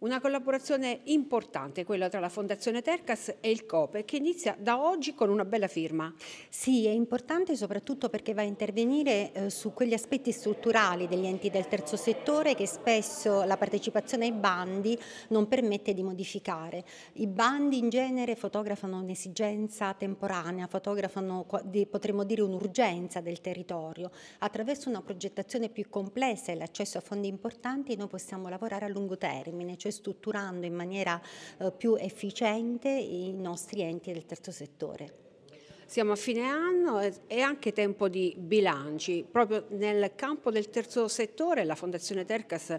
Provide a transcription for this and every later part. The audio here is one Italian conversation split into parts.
Una collaborazione importante quella tra la Fondazione Tercas e il COPE che inizia da oggi con una bella firma. Sì, è importante soprattutto perché va a intervenire eh, su quegli aspetti strutturali degli enti del terzo settore che spesso la partecipazione ai bandi non permette di modificare. I bandi in genere fotografano un'esigenza temporanea, fotografano potremmo dire un'urgenza del territorio. Attraverso una progettazione più complessa e l'accesso a fondi importanti noi possiamo lavorare a lungo termine, cioè strutturando in maniera eh, più efficiente i nostri enti del terzo settore. Siamo a fine anno è anche tempo di bilanci. Proprio nel campo del terzo settore la Fondazione Tercas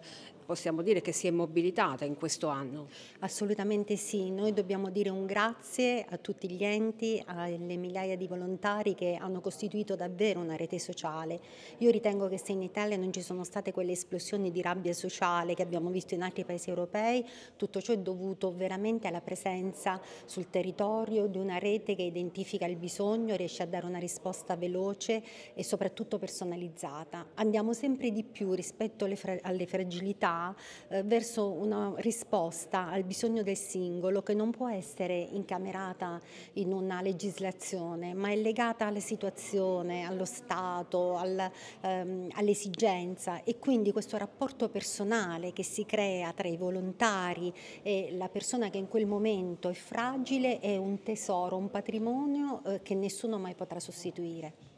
possiamo dire che si è mobilitata in questo anno. Assolutamente sì, noi dobbiamo dire un grazie a tutti gli enti, alle migliaia di volontari che hanno costituito davvero una rete sociale. Io ritengo che se in Italia non ci sono state quelle esplosioni di rabbia sociale che abbiamo visto in altri paesi europei, tutto ciò è dovuto veramente alla presenza sul territorio di una rete che identifica il bisogno, riesce a dare una risposta veloce e soprattutto personalizzata. Andiamo sempre di più rispetto alle fragilità eh, verso una risposta al bisogno del singolo che non può essere incamerata in una legislazione, ma è legata alla situazione, allo stato, al, ehm, all'esigenza e quindi questo rapporto personale che si crea tra i volontari e la persona che in quel momento è fragile è un tesoro, un patrimonio eh, che nessuno mai potrà sostituire.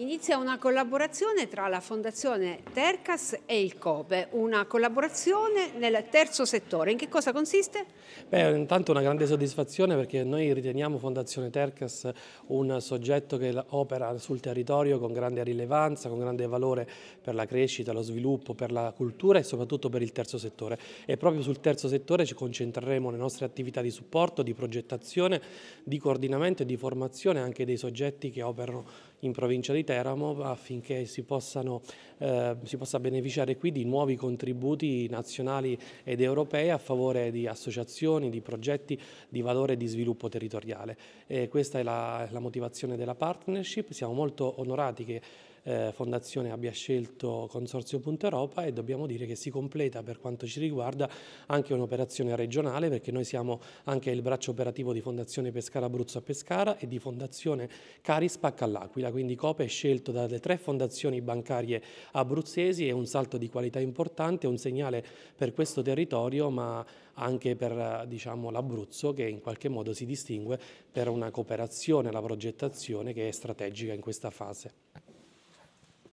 Inizia una collaborazione tra la Fondazione Tercas e il COPE, una collaborazione nel terzo settore. In che cosa consiste? Beh, intanto una grande soddisfazione perché noi riteniamo Fondazione Tercas un soggetto che opera sul territorio con grande rilevanza, con grande valore per la crescita, lo sviluppo, per la cultura e soprattutto per il terzo settore. E proprio sul terzo settore ci concentreremo le nostre attività di supporto, di progettazione, di coordinamento e di formazione anche dei soggetti che operano in provincia di Teramo affinché si, possano, eh, si possa beneficiare qui di nuovi contributi nazionali ed europei a favore di associazioni, di progetti di valore e di sviluppo territoriale. E questa è la, la motivazione della partnership, siamo molto onorati che eh, Fondazione abbia scelto Consorzio Punta Europa e dobbiamo dire che si completa per quanto ci riguarda anche un'operazione regionale perché noi siamo anche il braccio operativo di Fondazione Pescara Abruzzo a Pescara e di Fondazione Carispac all'Aquila, quindi COPE è scelto dalle tre fondazioni bancarie abruzzesi, è un salto di qualità importante, un segnale per questo territorio ma anche per diciamo, l'Abruzzo che in qualche modo si distingue per una cooperazione alla progettazione che è strategica in questa fase.